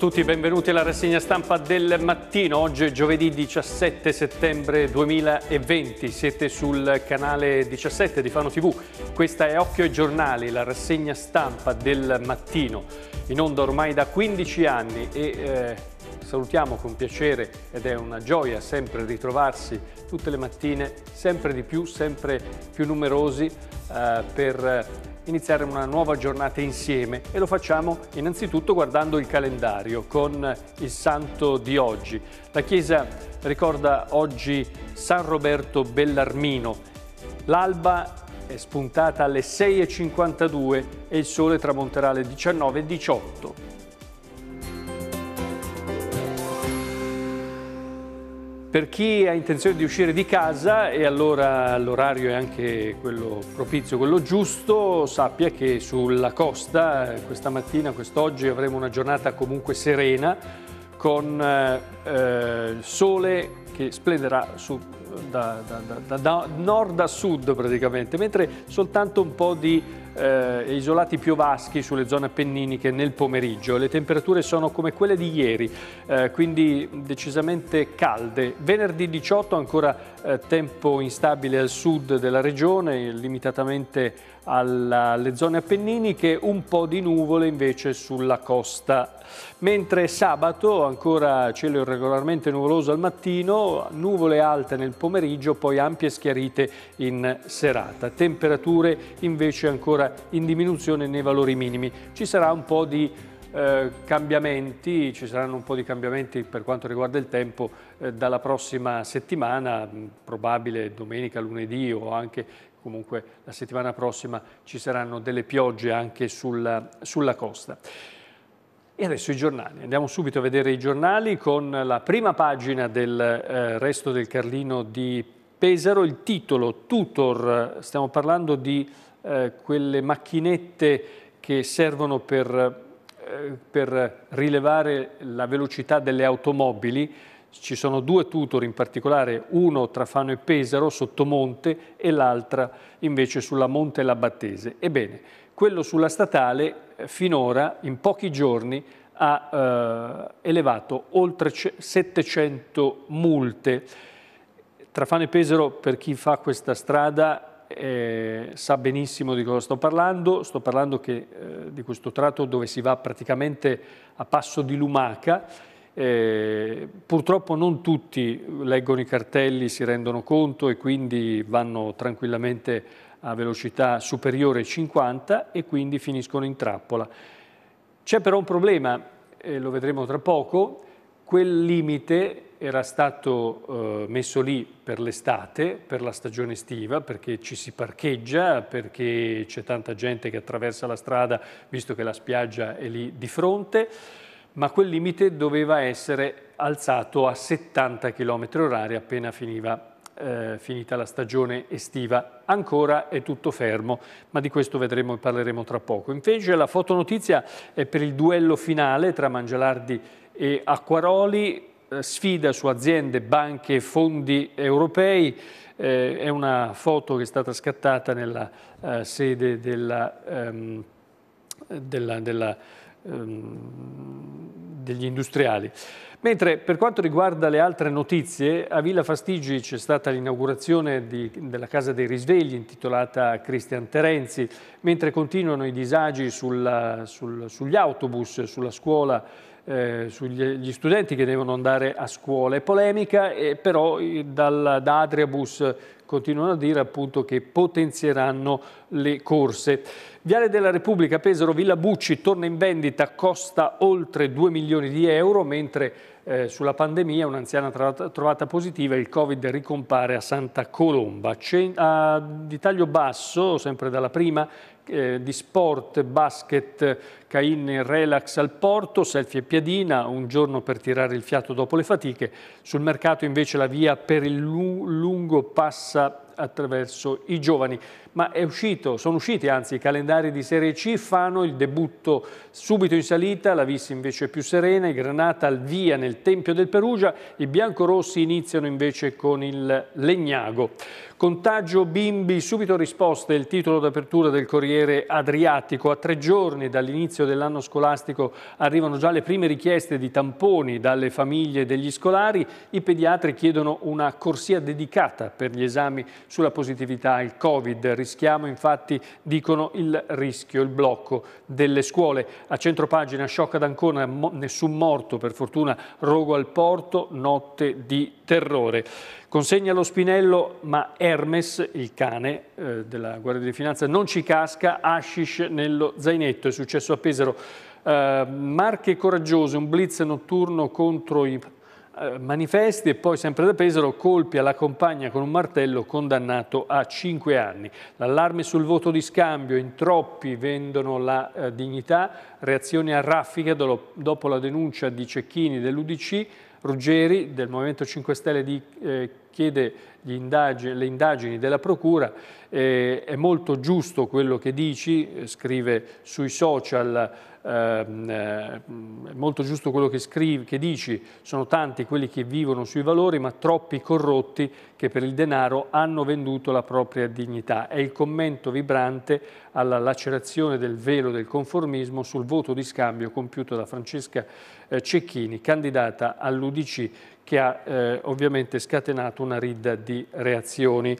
tutti, benvenuti alla rassegna stampa del mattino. Oggi è giovedì 17 settembre 2020, siete sul canale 17 di Fano TV. Questa è Occhio ai Giornali, la rassegna stampa del mattino, in onda ormai da 15 anni e eh, salutiamo con piacere ed è una gioia sempre ritrovarsi tutte le mattine, sempre di più, sempre più numerosi eh, per iniziare una nuova giornata insieme e lo facciamo innanzitutto guardando il calendario con il santo di oggi. La Chiesa ricorda oggi San Roberto Bellarmino. L'alba è spuntata alle 6.52 e il sole tramonterà alle 19.18. Per chi ha intenzione di uscire di casa e allora l'orario è anche quello propizio, quello giusto, sappia che sulla costa eh, questa mattina, quest'oggi avremo una giornata comunque serena con eh, eh sole che splenderà su, da, da, da, da nord a sud praticamente, mentre soltanto un po' di eh, isolati piovaschi sulle zone appenniniche nel pomeriggio. Le temperature sono come quelle di ieri, eh, quindi decisamente calde. Venerdì 18 ancora eh, tempo instabile al sud della regione, limitatamente alle zone appenniniche, un po' di nuvole invece sulla costa. Mentre sabato ancora cielo irregolarmente nuvoloso al mattino, nuvole alte nel pomeriggio, poi ampie schiarite in serata. Temperature invece ancora in diminuzione nei valori minimi. Ci sarà un po' di eh, cambiamenti, ci saranno un po' di cambiamenti per quanto riguarda il tempo eh, dalla prossima settimana, probabile domenica, lunedì o anche comunque la settimana prossima ci saranno delle piogge anche sulla, sulla costa. E adesso i giornali. Andiamo subito a vedere i giornali con la prima pagina del eh, Resto del Carlino di Pesaro, il titolo Tutor, stiamo parlando di eh, quelle macchinette che servono per, eh, per rilevare la velocità delle automobili, ci sono due tutor in particolare, uno tra Fano e Pesaro, sotto Monte, e l'altra invece sulla Monte Labattese. Ebbene, quello sulla statale eh, finora, in pochi giorni, ha eh, elevato oltre 700 multe. Tra Fano e Pesaro, per chi fa questa strada, eh, sa benissimo di cosa sto parlando, sto parlando che, eh, di questo tratto dove si va praticamente a passo di lumaca eh, purtroppo non tutti leggono i cartelli, si rendono conto e quindi vanno tranquillamente a velocità superiore ai 50 e quindi finiscono in trappola. C'è però un problema, eh, lo vedremo tra poco, quel limite era stato eh, messo lì per l'estate, per la stagione estiva, perché ci si parcheggia, perché c'è tanta gente che attraversa la strada, visto che la spiaggia è lì di fronte, ma quel limite doveva essere alzato a 70 km orari appena finiva, eh, finita la stagione estiva. Ancora è tutto fermo, ma di questo vedremo e parleremo tra poco. Invece la fotonotizia è per il duello finale tra Mangialardi e Acquaroli, eh, sfida su aziende, banche e fondi europei. Eh, è una foto che è stata scattata nella eh, sede della, ehm, della, della Ehm, degli industriali. Mentre per quanto riguarda le altre notizie, a Villa Fastigi c'è stata l'inaugurazione della Casa dei Risvegli intitolata a Cristian Terenzi, mentre continuano i disagi sulla, sul, sugli autobus, sulla scuola eh, sugli studenti che devono andare a scuola. È polemica, eh, però eh, dal, da Adriabus continuano a dire appunto che potenzieranno le corse. Viale della Repubblica, Pesaro, Villa Bucci torna in vendita, costa oltre 2 milioni di euro, mentre eh, sulla pandemia un'anziana trovata positiva, il Covid ricompare a Santa Colomba. A, di taglio basso, sempre dalla prima, eh, di sport, basket, Cain relax al porto, selfie e piadina, un giorno per tirare il fiato dopo le fatiche. Sul mercato invece la via per il lungo passa attraverso i giovani. Ma è uscito, sono usciti anzi i calendari di Serie C, Fano il debutto subito in salita, la vis invece più serena, i Granata al via nel Tempio del Perugia, i biancorossi iniziano invece con il Legnago. Contagio Bimbi, subito risposta, il titolo d'apertura del Corriere Adriatico a tre giorni dall'inizio all'inizio dell'anno scolastico arrivano già le prime richieste di tamponi dalle famiglie degli scolari, i pediatri chiedono una corsia dedicata per gli esami sulla positività al Covid. Rischiamo infatti, dicono, il rischio, il blocco delle scuole. A centropagina sciocca d'Ancona, nessun morto, per fortuna, rogo al porto, notte di terrore. Consegna lo spinello, ma Hermes, il cane eh, della Guardia di Finanza, non ci casca, hashish nello zainetto, è successo a Pesaro. Eh, Marche coraggiose, un blitz notturno contro i eh, manifesti e poi sempre da Pesaro colpi alla compagna con un martello condannato a 5 anni. L'allarme sul voto di scambio, in troppi vendono la eh, dignità, reazione a raffica dopo la denuncia di Cecchini dell'Udc Ruggeri del Movimento 5 Stelle di eh, chiede indagini, le indagini della Procura, eh, è molto giusto quello che dici, eh, scrive sui social, ehm, eh, è molto giusto quello che, scrivi, che dici, sono tanti quelli che vivono sui valori ma troppi corrotti che per il denaro hanno venduto la propria dignità. È il commento vibrante alla lacerazione del velo del conformismo sul voto di scambio compiuto da Francesca eh, Cecchini, candidata all'Udc che ha eh, ovviamente scatenato una ridda di reazioni.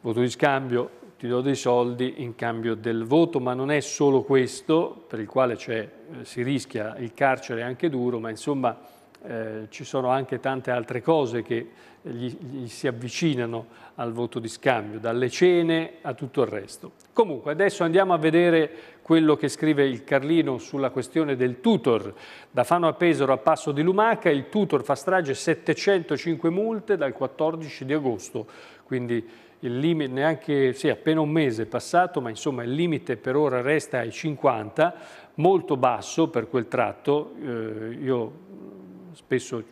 Voto di scambio, ti do dei soldi in cambio del voto, ma non è solo questo, per il quale cioè, eh, si rischia il carcere anche duro, ma insomma eh, ci sono anche tante altre cose che eh, gli, gli si avvicinano al voto di scambio, dalle cene a tutto il resto. Comunque adesso andiamo a vedere quello che scrive il Carlino sulla questione del tutor. Da Fano a Pesaro a Passo di Lumaca il tutor fa strage 705 multe dal 14 di agosto, quindi il limite neanche, sì, appena un mese è passato, ma insomma il limite per ora resta ai 50, molto basso per quel tratto. Eh, io spesso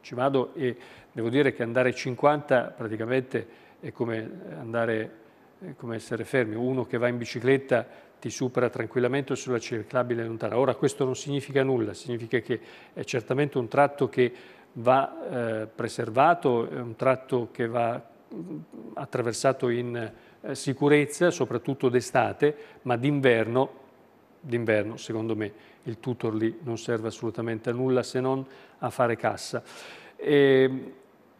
ci vado e devo dire che andare ai 50 praticamente è come andare è come essere fermi, uno che va in bicicletta ti supera tranquillamente sulla ciclabile lontana. Ora questo non significa nulla, significa che è certamente un tratto che va eh, preservato, è un tratto che va mm, attraversato in eh, sicurezza, soprattutto d'estate, ma d'inverno d'inverno, secondo me, il tutor lì non serve assolutamente a nulla se non a fare cassa. E, ehm,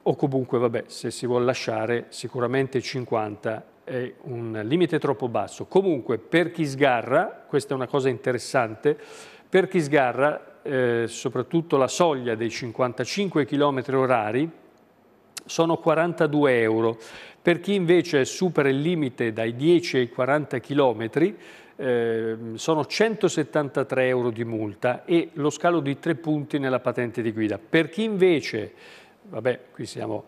o comunque, vabbè, se si vuole lasciare, sicuramente 50 è un limite troppo basso. Comunque per chi sgarra, questa è una cosa interessante, per chi sgarra eh, soprattutto la soglia dei 55 km orari sono 42 euro, per chi invece supera il limite dai 10 ai 40 km eh, sono 173 euro di multa e lo scalo di 3 punti nella patente di guida. Per chi invece, vabbè qui siamo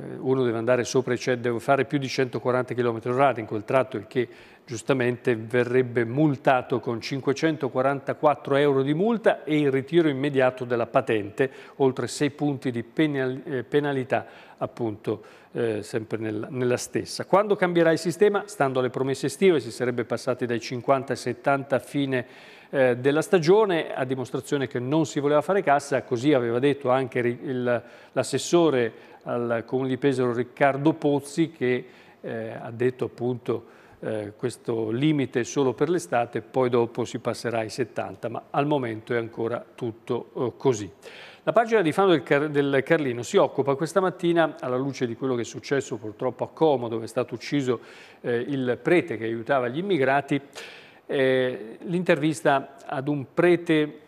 eh, uno deve andare sopra, cioè deve fare più di 140 km h in quel tratto, il che giustamente verrebbe multato con 544 euro di multa e il ritiro immediato della patente, oltre 6 punti di eh, penalità appunto eh, sempre nella, nella stessa. Quando cambierà il sistema? Stando alle promesse estive si sarebbe passati dai 50 ai 70 a fine eh, della stagione, a dimostrazione che non si voleva fare cassa, così aveva detto anche l'assessore al Comune di Pesaro Riccardo Pozzi che eh, ha detto appunto eh, questo limite solo per l'estate, poi dopo si passerà ai 70, ma al momento è ancora tutto eh, così. La pagina di Fano del, Car del, Carlino si occupa questa mattina, alla luce di quello che è successo purtroppo a Como, dove è stato ucciso eh, il prete che aiutava gli immigrati, eh, l'intervista ad un prete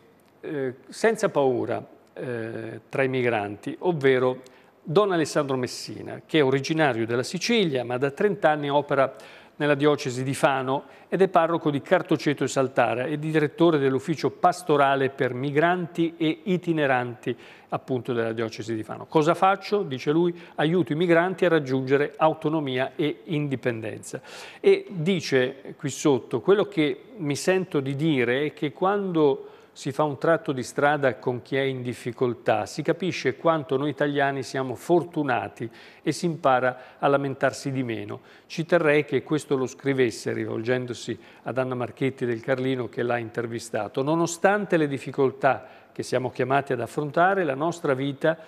eh, senza paura eh, tra i migranti, ovvero Don Alessandro Messina, che è originario della Sicilia ma da 30 anni opera nella diocesi di Fano ed è parroco di Cartoceto e Saltara e direttore dell'ufficio pastorale per migranti e itineranti appunto della diocesi di Fano. Cosa faccio? Dice lui, aiuto i migranti a raggiungere autonomia e indipendenza. E dice qui sotto, quello che mi sento di dire è che quando si fa un tratto di strada con chi è in difficoltà, si capisce quanto noi italiani siamo fortunati e si impara a lamentarsi di meno. Ci terrei che questo lo scrivesse rivolgendosi ad Anna Marchetti del Carlino che l'ha intervistato. Nonostante le difficoltà che siamo chiamati ad affrontare, la nostra vita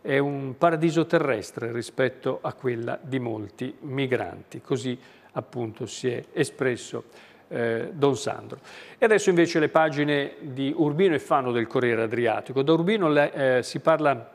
è un paradiso terrestre rispetto a quella di molti migranti. Così appunto si è espresso eh, Don Sandro. E adesso invece le pagine di Urbino e Fano del Corriere Adriatico. Da Urbino le, eh, si parla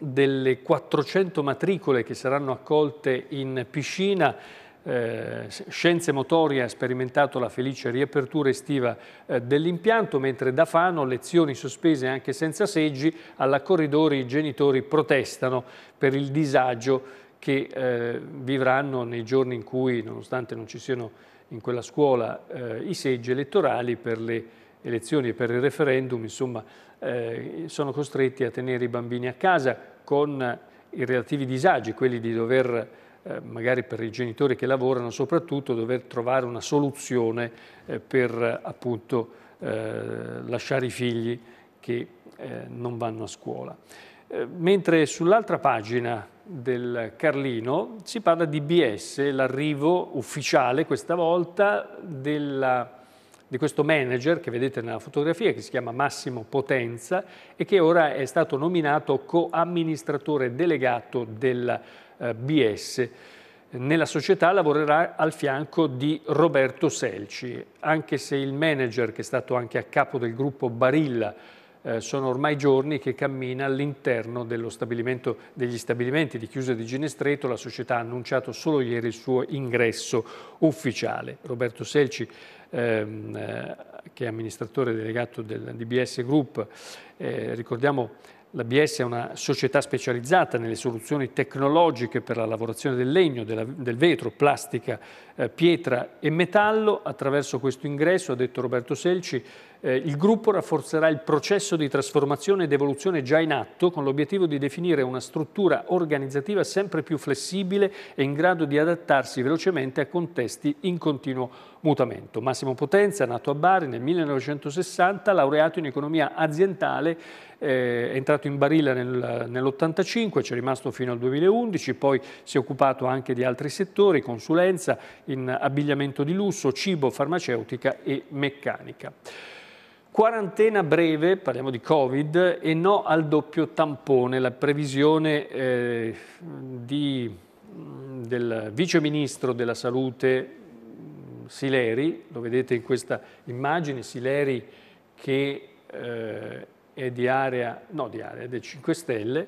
delle 400 matricole che saranno accolte in piscina eh, scienze motorie ha sperimentato la felice riapertura estiva eh, dell'impianto, mentre da Fano lezioni sospese anche senza seggi, alla Corridori i genitori protestano per il disagio che eh, vivranno nei giorni in cui, nonostante non ci siano in quella scuola eh, i seggi elettorali per le elezioni e per il referendum, insomma, eh, sono costretti a tenere i bambini a casa con i relativi disagi, quelli di dover, eh, magari per i genitori che lavorano soprattutto, dover trovare una soluzione eh, per appunto eh, lasciare i figli che eh, non vanno a scuola. mentre sull'altra pagina del Carlino, si parla di BS, l'arrivo ufficiale questa volta della, di questo manager che vedete nella fotografia che si chiama Massimo Potenza e che ora è stato nominato co-amministratore delegato del eh, BS. Nella società lavorerà al fianco di Roberto Selci, anche se il manager che è stato anche a capo del gruppo Barilla eh, sono ormai giorni che cammina all'interno degli stabilimenti di chiusa di Ginestreto, la società ha annunciato solo ieri il suo ingresso ufficiale. Roberto Selci, ehm, eh, che è amministratore delegato del DBS Group, eh, ricordiamo la BS è una società specializzata nelle soluzioni tecnologiche per la lavorazione del legno, della, del vetro, plastica, eh, pietra e metallo. Attraverso questo ingresso, ha detto Roberto Selci, eh, il gruppo rafforzerà il processo di trasformazione ed evoluzione già in atto con l'obiettivo di definire una struttura organizzativa sempre più flessibile e in grado di adattarsi velocemente a contesti in continuo mutamento. Massimo Potenza, nato a Bari nel 1960, laureato in economia aziendale, eh, è entrato in Barilla nel, nell'85, ci è rimasto fino al 2011, poi si è occupato anche di altri settori, consulenza in abbigliamento di lusso, cibo, farmaceutica e meccanica. Quarantena breve, parliamo di Covid, e no al doppio tampone, la previsione eh, di, mm, del viceministro della salute mm, Sileri, lo vedete in questa immagine, Sileri che eh, è di area, no di area, del 5 Stelle,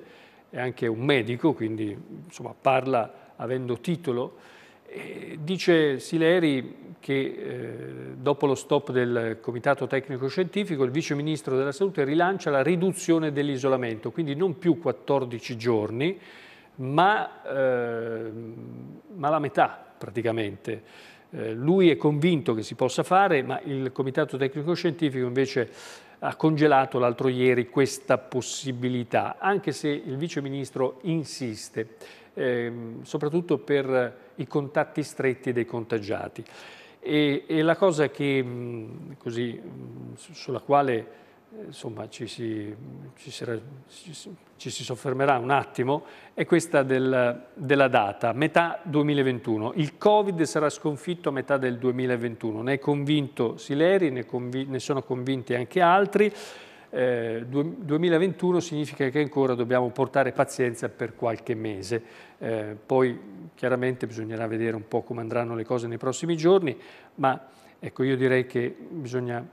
è anche un medico, quindi insomma, parla avendo titolo, eh, dice Sileri che eh, dopo lo stop del Comitato Tecnico Scientifico il Vice Ministro della Salute rilancia la riduzione dell'isolamento, quindi non più 14 giorni, ma, eh, ma la metà praticamente. Eh, lui è convinto che si possa fare, ma il Comitato Tecnico Scientifico invece ha congelato l'altro ieri questa possibilità, anche se il Vice Ministro insiste ehm, soprattutto per i contatti stretti dei contagiati. E, e la cosa che, mm, così, mm, sulla quale eh, insomma, ci, si, ci, si, ci, si, soffermerà un attimo, è questa del, della data, metà 2021. Il Covid sarà sconfitto a metà del 2021, ne è convinto Sileri, ne, convi, ne sono convinti anche altri eh, 2021 significa che ancora dobbiamo portare pazienza per qualche mese. Eh, poi chiaramente bisognerà vedere un po' come andranno le cose nei prossimi giorni, ma ecco, io direi che bisogna,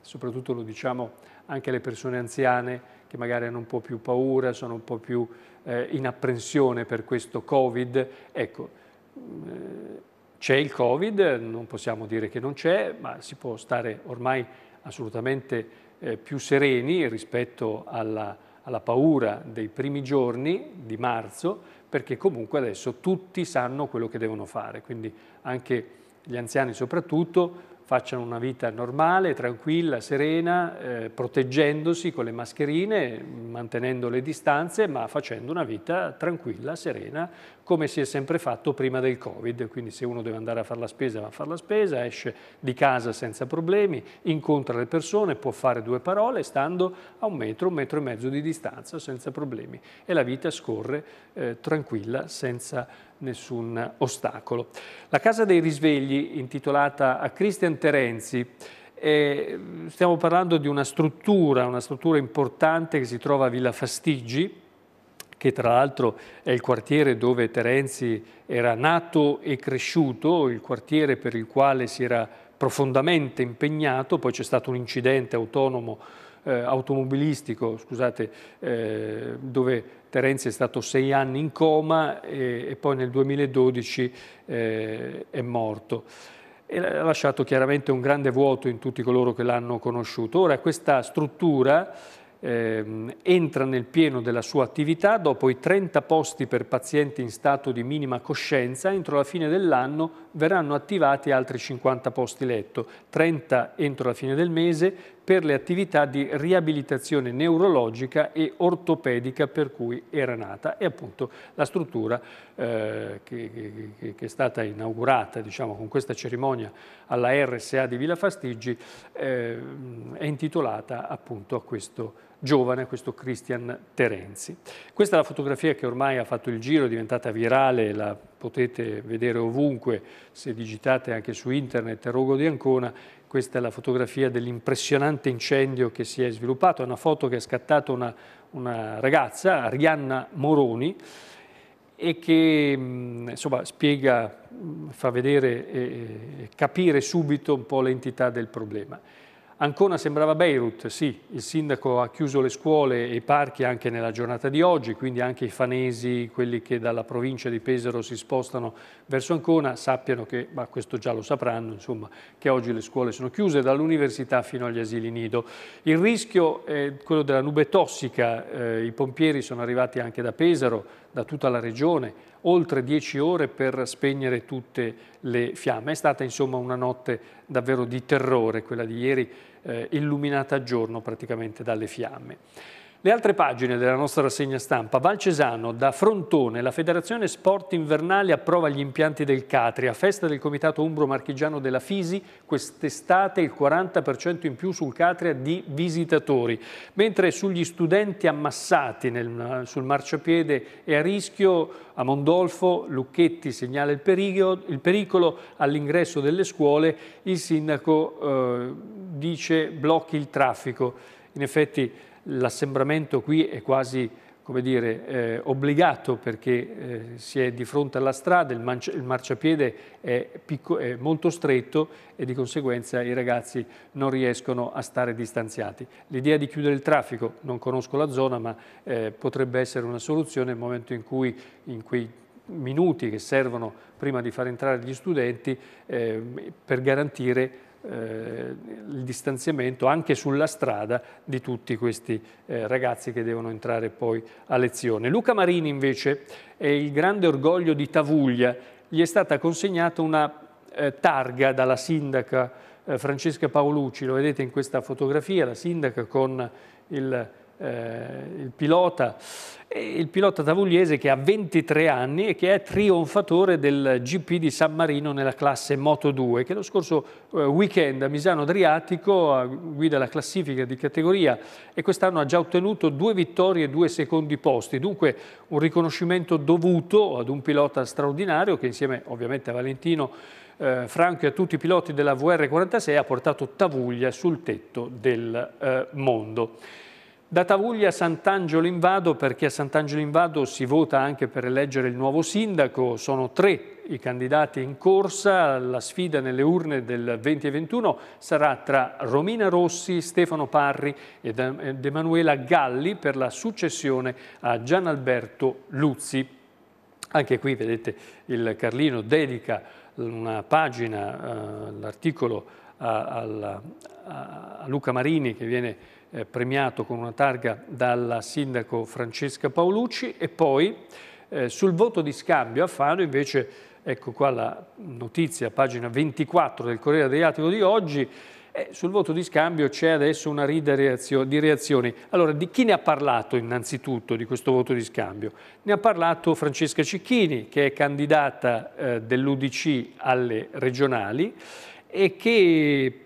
soprattutto lo diciamo anche alle persone anziane, che magari hanno un po' più paura, sono un po' più eh, in apprensione per questo Covid. Ecco, eh, c'è il Covid, non possiamo dire che non c'è, ma si può stare ormai assolutamente eh, più sereni rispetto alla, alla paura dei primi giorni di marzo, perché comunque adesso tutti sanno quello che devono fare, quindi anche gli anziani soprattutto facciano una vita normale, tranquilla, serena, eh, proteggendosi con le mascherine, mantenendo le distanze, ma facendo una vita tranquilla, serena, come si è sempre fatto prima del Covid. Quindi se uno deve andare a fare la spesa, va a fare la spesa, esce di casa senza problemi, incontra le persone, può fare due parole, stando a un metro, un metro e mezzo di distanza, senza problemi. E la vita scorre eh, tranquilla, senza problemi nessun ostacolo. La Casa dei Risvegli, intitolata a Christian Terenzi, eh, stiamo parlando di una struttura, una struttura importante che si trova a Villa Fastigi, che tra l'altro è il quartiere dove Terenzi era nato e cresciuto, il quartiere per il quale si era profondamente impegnato, poi c'è stato un incidente autonomo eh, automobilistico, scusate, eh, dove Terenzi è stato sei anni in coma e, e poi nel 2012 eh, è morto e ha lasciato chiaramente un grande vuoto in tutti coloro che l'hanno conosciuto. Ora questa struttura eh, entra nel pieno della sua attività dopo i 30 posti per pazienti in stato di minima coscienza, entro la fine dell'anno verranno attivati altri 50 posti letto, 30 entro la fine del mese, per le attività di riabilitazione neurologica e ortopedica per cui era nata e appunto la struttura eh, che, che, che, è stata inaugurata diciamo, con questa cerimonia alla RSA di Villa Fastiggi eh, è intitolata appunto a questo giovane, a questo Christian Terenzi. Questa è la fotografia che ormai ha fatto il giro, è diventata virale, la potete vedere ovunque se digitate anche su internet Rogo di Ancona questa è la fotografia dell'impressionante incendio che si è sviluppato, è una foto che ha scattato una, una ragazza, Arianna Moroni, e che insomma, spiega, fa vedere e capire subito un po' l'entità del problema. Ancona sembrava Beirut, sì, il sindaco ha chiuso le scuole e i parchi anche nella giornata di oggi, quindi anche i fanesi, quelli che dalla provincia di Pesaro si spostano verso Ancona, sappiano che, ma questo già lo sapranno, insomma, che oggi le scuole sono chiuse dall'università fino agli asili nido. Il rischio è quello della nube tossica, eh, i pompieri sono arrivati anche da Pesaro, da tutta la regione, oltre 10 ore per spegnere tutte le fiamme. È stata insomma una notte davvero di terrore quella di ieri eh, illuminata a giorno praticamente dalle fiamme. Le altre pagine della nostra rassegna stampa. Valcesano, da Frontone, la Federazione Sport Invernali approva gli impianti del Catria. Festa del Comitato Umbro Marchigiano della Fisi, quest'estate il 40% in più sul Catria di visitatori. Mentre sugli studenti ammassati nel, sul marciapiede e a rischio, a Mondolfo, Lucchetti segnala il pericolo, pericolo all'ingresso delle scuole, il sindaco eh, dice blocchi il traffico. In effetti l'assembramento qui è quasi come dire, eh, obbligato perché eh, si è di fronte alla strada, il, mancia, il marciapiede è, picco, è, molto stretto e di conseguenza i ragazzi non riescono a stare distanziati. L'idea di chiudere il traffico, non conosco la zona, ma eh, potrebbe essere una soluzione nel momento in cui in quei minuti che servono prima di far entrare gli studenti eh, per garantire eh, il distanziamento anche sulla strada di tutti questi eh, ragazzi che devono entrare poi a lezione. Luca Marini invece è il grande orgoglio di Tavuglia, gli è stata consegnata una eh, targa dalla sindaca eh, Francesca Paolucci, lo vedete in questa fotografia, la sindaca con il eh, il pilota, il pilota tavugliese che ha 23 anni e che è trionfatore del GP di San Marino nella classe Moto 2, che lo scorso eh, weekend a Misano Adriatico guida la classifica di categoria e quest'anno ha già ottenuto due vittorie e due secondi posti, dunque un riconoscimento dovuto ad un pilota straordinario che insieme ovviamente a Valentino eh, Franco e a tutti i piloti della VR46 ha portato Tavuglia sul tetto del eh, mondo. Da Tavuglia a Sant'Angelo in Vado, perché a Sant'Angelo in Vado si vota anche per eleggere il nuovo sindaco, sono tre i candidati in corsa, la sfida nelle urne del 2021 sarà tra Romina Rossi, Stefano Parri ed Emanuela Galli per la successione a Gianalberto Luzzi. Anche qui vedete il Carlino dedica una pagina, eh, l'articolo a, a, a Luca Marini che viene eh, premiato con una targa dalla sindaco Francesca Paolucci e poi eh, sul voto di scambio a Fano invece, ecco qua la notizia, pagina 24 del Corriere Adriatico di oggi, eh, sul voto di scambio c'è adesso una rida di reazioni. Allora, di chi ne ha parlato innanzitutto di questo voto di scambio? Ne ha parlato Francesca Cicchini, che è candidata eh, dell'Udc alle regionali e che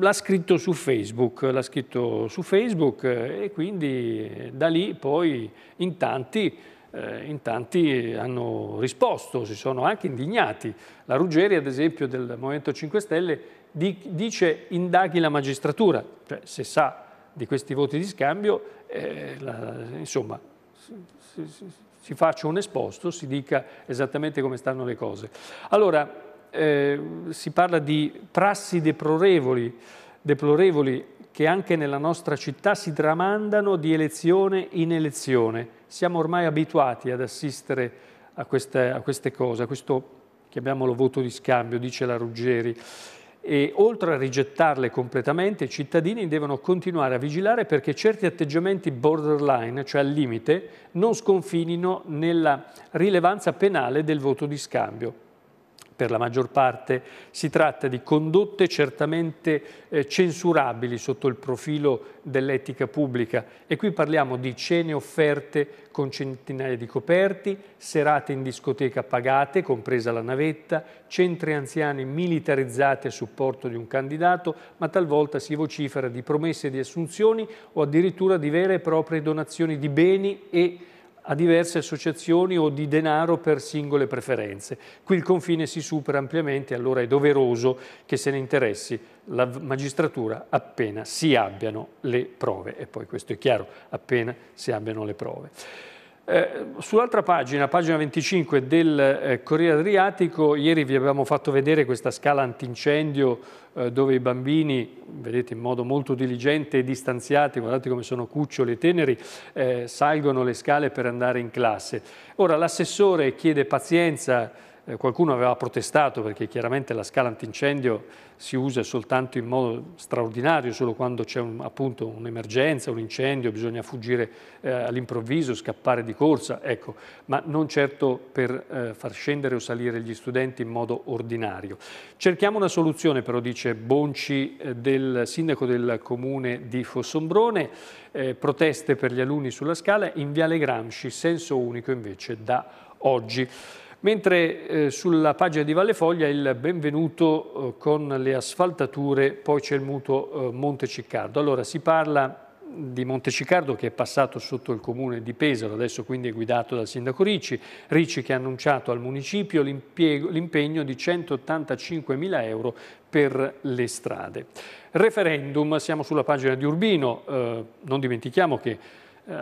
L'ha scritto su Facebook, l'ha scritto su Facebook eh, e quindi eh, da lì poi in tanti, eh, in tanti, hanno risposto, si sono anche indignati. La Ruggeri, ad esempio, del Movimento 5 Stelle, di, dice indaghi la magistratura, cioè se sa di questi voti di scambio, eh, la, insomma, si, si, si faccia un esposto, si dica esattamente come stanno le cose. Allora, eh, si parla di prassi deplorevoli, deplorevoli che anche nella nostra città si tramandano di elezione in elezione. Siamo ormai abituati ad assistere a queste, a queste cose, a questo, chiamiamolo voto di scambio, dice la Ruggeri. E oltre a rigettarle completamente, i cittadini devono continuare a vigilare perché certi atteggiamenti borderline, cioè al limite, non sconfinino nella rilevanza penale del voto di scambio per la maggior parte si tratta di condotte certamente eh, censurabili sotto il profilo dell'etica pubblica e qui parliamo di cene offerte con centinaia di coperti, serate in discoteca pagate, compresa la navetta, centri anziani militarizzati a supporto di un candidato, ma talvolta si vocifera di promesse di assunzioni o addirittura di vere e proprie donazioni di beni e a diverse associazioni o di denaro per singole preferenze. Qui il confine si supera ampiamente, allora è doveroso che se ne interessi la magistratura appena si abbiano le prove. E poi questo è chiaro, appena si abbiano le prove. Eh, sull'altra pagina, pagina 25 del eh, Corriere Adriatico, ieri vi abbiamo fatto vedere questa scala antincendio eh, dove i bambini, vedete in modo molto diligente e distanziati, guardate come sono cuccioli e teneri, eh, salgono le scale per andare in classe. Ora l'assessore chiede pazienza eh, qualcuno aveva protestato perché chiaramente la scala antincendio si usa soltanto in modo straordinario, solo quando c'è appunto un'emergenza, un incendio, bisogna fuggire eh, all'improvviso, scappare di corsa, ecco, ma non certo per eh, far scendere o salire gli studenti in modo ordinario. Cerchiamo una soluzione però, dice Bonci, eh, del sindaco del comune di Fossombrone, eh, proteste per gli alunni sulla scala, in Viale Gramsci, senso unico invece da oggi mentre eh, sulla pagina di Vallefoglia il benvenuto eh, con le asfaltature, poi c'è il mutuo eh, Monteciccardo. Allora si parla di Monteciccardo che è passato sotto il comune di Pesaro, adesso quindi è guidato dal sindaco Ricci, Ricci che ha annunciato al municipio l'impegno di 185 mila euro per le strade. Referendum, siamo sulla pagina di Urbino, eh, non dimentichiamo che eh,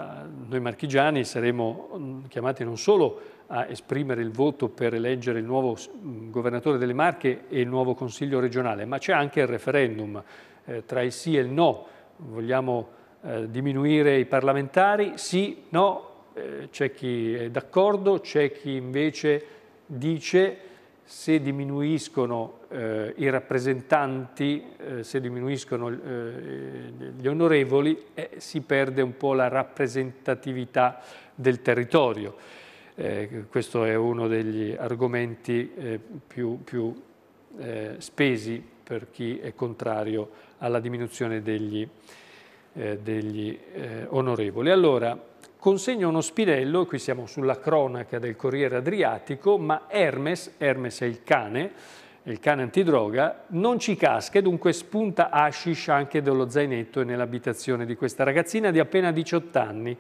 noi marchigiani saremo mm, chiamati non solo a a esprimere il voto per eleggere il nuovo mm, governatore delle Marche e il nuovo Consiglio regionale, ma c'è anche il referendum eh, tra il sì e il no. Vogliamo eh, diminuire i parlamentari? Sì, no, eh, c'è chi è d'accordo, c'è chi invece dice se diminuiscono eh, i rappresentanti, eh, se diminuiscono eh, gli onorevoli, si perde un po' la rappresentatività del territorio. Eh, questo è uno degli argomenti eh, più, più eh, spesi per chi è contrario alla diminuzione degli, eh, degli eh, onorevoli. Allora, consegna uno spinello, qui siamo sulla cronaca del Corriere Adriatico, ma Hermes, Hermes è il cane, il cane antidroga, non ci casca e dunque spunta hashish anche dello zainetto e nell'abitazione di questa ragazzina di appena 18 anni,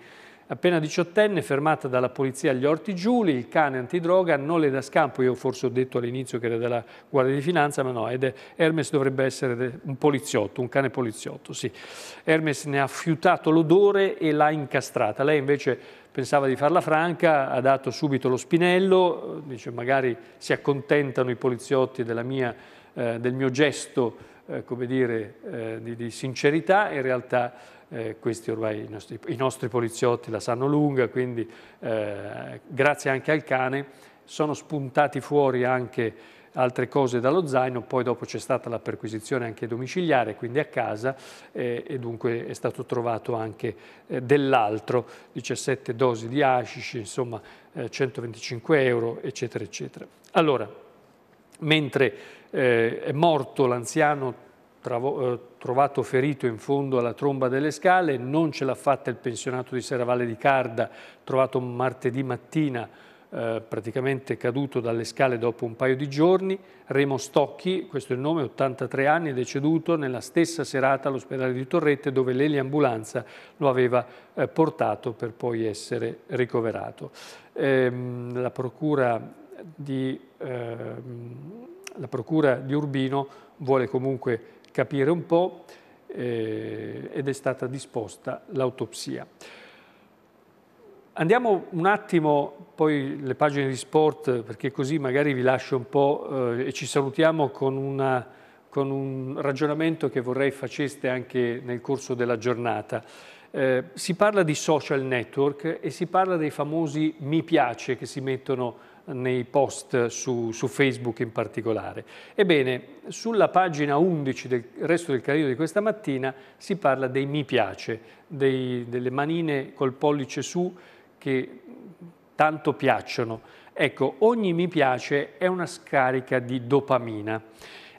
appena diciottenne, fermata dalla polizia agli Orti Giuli, il cane antidroga, non le da scampo, io forse ho detto all'inizio che era della Guardia di Finanza, ma no, ed è, Hermes dovrebbe essere un poliziotto, un cane poliziotto, sì. Hermes ne ha fiutato l'odore e l'ha incastrata, lei invece pensava di farla franca, ha dato subito lo spinello, dice magari si accontentano i poliziotti mia, eh, del mio gesto, eh, come dire, eh, di, di sincerità, in realtà eh, questi ormai i nostri, i nostri, poliziotti la sanno lunga, quindi eh, grazie anche al cane sono spuntati fuori anche altre cose dallo zaino, poi dopo c'è stata la perquisizione anche domiciliare, quindi a casa, eh, e dunque è stato trovato anche eh, dell'altro, 17 dosi di hashish, insomma eh, 125 euro, eccetera, eccetera. Allora, mentre eh, è morto l'anziano eh, trovato ferito in fondo alla tromba delle scale, non ce l'ha fatta il pensionato di Serravalle di Carda, trovato martedì mattina eh, praticamente caduto dalle scale dopo un paio di giorni. Remo Stocchi, questo è il nome, 83 anni, è deceduto nella stessa serata all'ospedale di Torrette dove l'eliambulanza lo aveva eh, portato per poi essere ricoverato. Ehm, la, procura di, eh, la procura di Urbino vuole comunque capire un po' eh, ed è stata disposta l'autopsia. Andiamo un attimo, poi le pagine di sport, perché così magari vi lascio un po' eh, e ci salutiamo con, una, con, un ragionamento che vorrei faceste anche nel corso della giornata. Eh, si parla di social network e si parla dei famosi mi piace che si mettono nei post su, su, Facebook in particolare. Ebbene, sulla pagina 11 del resto del carino di questa mattina si parla dei mi piace, dei, delle manine col pollice su che tanto piacciono. Ecco, ogni mi piace è una scarica di dopamina.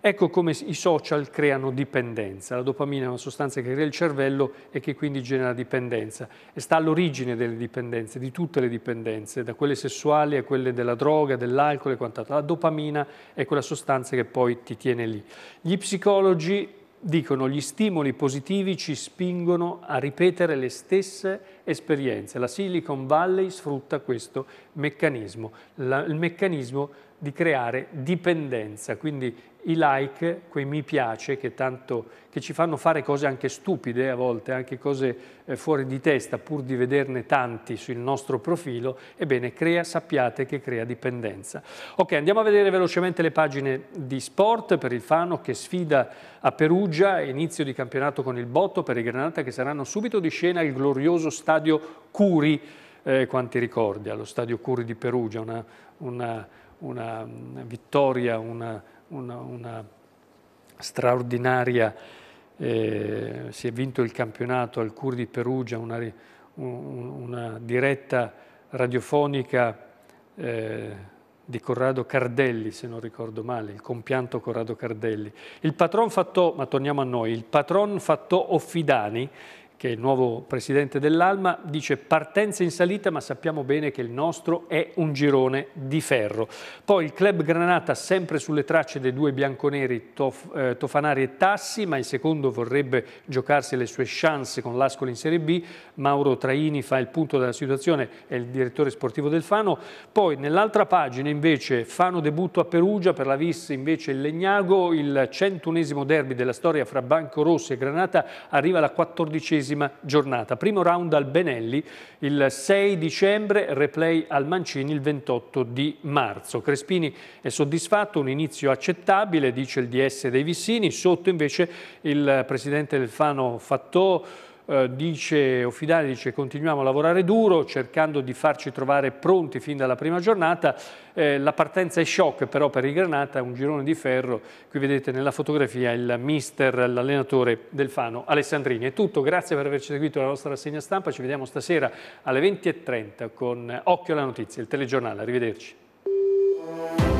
Ecco come i social creano dipendenza. La dopamina è una sostanza che crea il cervello e che quindi genera dipendenza. E sta all'origine delle dipendenze, di tutte le dipendenze, da quelle sessuali a quelle della droga, dell'alcol e quant'altro. La dopamina è quella sostanza che poi ti tiene lì. Gli psicologi dicono che gli stimoli positivi ci spingono a ripetere le stesse esperienze. La Silicon Valley sfrutta questo meccanismo, la, il meccanismo di creare dipendenza, quindi i like, quei mi piace che, tanto, che ci fanno fare cose anche stupide a volte, anche cose eh, fuori di testa, pur di vederne tanti sul nostro profilo, ebbene crea, sappiate che crea dipendenza. Ok, andiamo a vedere velocemente le pagine di sport per il Fano che sfida a Perugia, inizio di campionato con il Botto per i Granata che saranno subito di scena al glorioso stadio Curi, eh, quanti ricordi, allo stadio Curi di Perugia, una, una, una mm, vittoria, una una, una straordinaria, eh, si è vinto il campionato al CUR di Perugia, una, una diretta radiofonica eh, di Corrado Cardelli, se non ricordo male, il compianto Corrado Cardelli. Il patron fatto, ma torniamo a noi, il patron fatto Offidani che è il nuovo presidente dell'Alma, dice partenza in salita ma sappiamo bene che il nostro è un girone di ferro. Poi il club Granata sempre sulle tracce dei due bianconeri Tof, eh, Tofanari e Tassi, ma il secondo vorrebbe giocarsi le sue chance con l'Ascoli in Serie B, Mauro Traini fa il punto della situazione, è il direttore sportivo del Fano. Poi nell'altra pagina invece Fano debutto a Perugia, per la Vis invece il Legnago, il centunesimo derby della storia fra Banco Rossi e Granata arriva alla quattordicesima diciottesima giornata. Primo round al Benelli il 6 dicembre, replay al Mancini il 28 di marzo. Crespini è soddisfatto, un inizio accettabile, dice il DS dei Vissini, sotto invece il presidente del Fano Fattò eh, dice, Offidani dice continuiamo a lavorare duro cercando di farci trovare pronti fin dalla prima giornata. Eh, la partenza è shock però per il Granata, un girone di ferro. Qui vedete nella fotografia il mister, l'allenatore del Fano, Alessandrini. È tutto, grazie per averci seguito la nostra rassegna stampa. Ci vediamo stasera alle 20.30 con Occhio alla notizia, il telegiornale. Arrivederci.